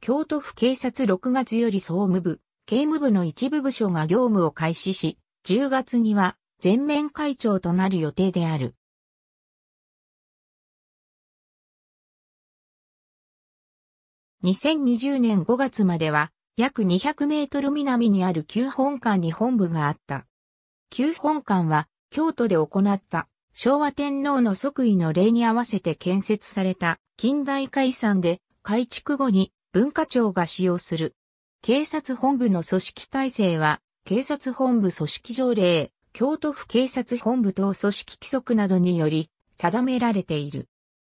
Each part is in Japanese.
京都府警察6月より総務部、刑務部の一部部署が業務を開始し、10月には全面会長となる予定である。2020年5月までは、約200メートル南にある旧本館に本部があった。旧本館は、京都で行った昭和天皇の即位の礼に合わせて建設された近代解散産で、改築後に文化庁が使用する。警察本部の組織体制は、警察本部組織条例、京都府警察本部等組織規則などにより、定められている。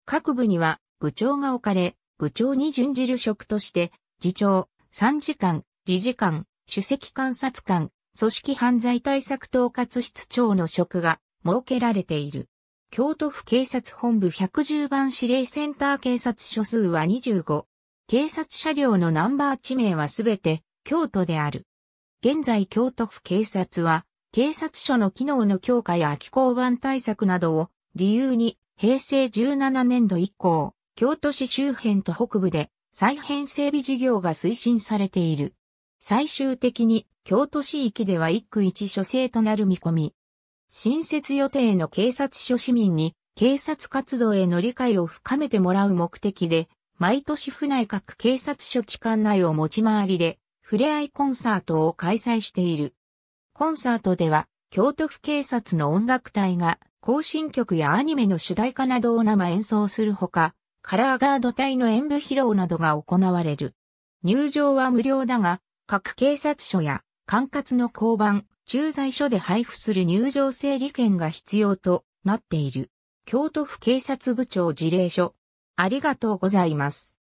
各部には、部長が置かれ、部長に準じる職として、次長、参事官、理事官、主席監察官、組織犯罪対策統括室長の職が設けられている。京都府警察本部110番指令センター警察署数は25、警察車両のナンバー地名はすべて京都である。現在京都府警察は、警察署の機能の強化や空き交番対策などを理由に、平成17年度以降、京都市周辺と北部で再編整備事業が推進されている。最終的に京都市域では一区一所制となる見込み。新設予定の警察署市民に警察活動への理解を深めてもらう目的で毎年府内各警察署機関内を持ち回りで、ふれあいコンサートを開催している。コンサートでは、京都府警察の音楽隊が、行進曲やアニメの主題歌などを生演奏するほか、カラーガード隊の演舞披露などが行われる。入場は無料だが、各警察署や管轄の交番、駐在所で配布する入場整理券が必要となっている。京都府警察部長事例書ありがとうございます。